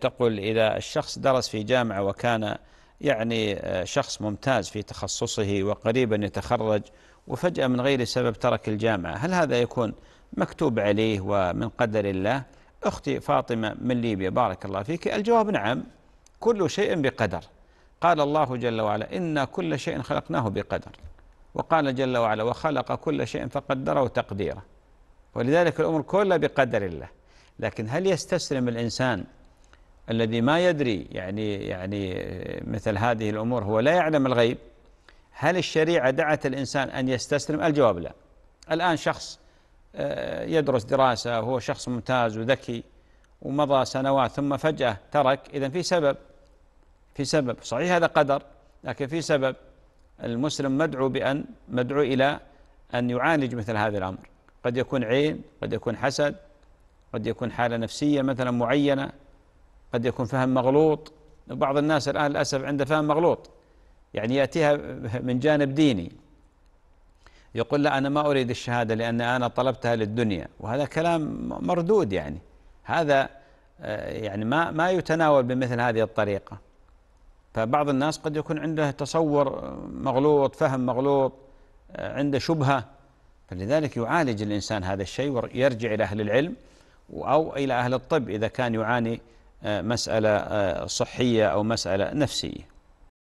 تقول إذا الشخص درس في جامعة وكان يعني آه، شخص ممتاز في تخصصه وقريبا يتخرج وفجأة من غير سبب ترك الجامعة هل هذا يكون مكتوب عليه ومن قدر الله أختي فاطمة من ليبيا بارك الله فيك الجواب نعم كل شيء بقدر قال الله جل وعلا إن كل شيء خلقناه بقدر وقال جل وعلا وخلق كل شيء فقدره تقديره ولذلك الأمور كلها بقدر الله لكن هل يستسلم الإنسان الذي ما يدري يعني يعني آه، مثل هذه الأمور هو لا يعلم الغيب هل الشريعة دعت الإنسان أن يستسلم الجواب لا الآن شخص آه، يدرس دراسة وهو شخص ممتاز وذكي ومضى سنوات ثم فجأة ترك إذا في سبب في سبب صحيح هذا قدر لكن في سبب المسلم مدعو بأن مدعو إلى أن يعالج مثل هذا الأمر قد يكون عين قد يكون حسد قد يكون حالة نفسية مثلا معينة قد يكون فهم مغلوط بعض الناس الآن للأسف عنده فهم مغلوط يعني يأتيها من جانب ديني يقول لا أنا ما أريد الشهادة لأن أنا طلبتها للدنيا وهذا كلام مردود يعني هذا آه، يعني ما ما يتناول بمثل هذه الطريقة فبعض الناس قد يكون عنده تصور مغلوط فهم مغلوط آه، عنده شبهة فلذلك يعالج الإنسان هذا الشيء ويرجع إلى أهل العلم أو إلى أهل الطب إذا كان يعاني آه، مسألة آه، صحية أو مسألة نفسية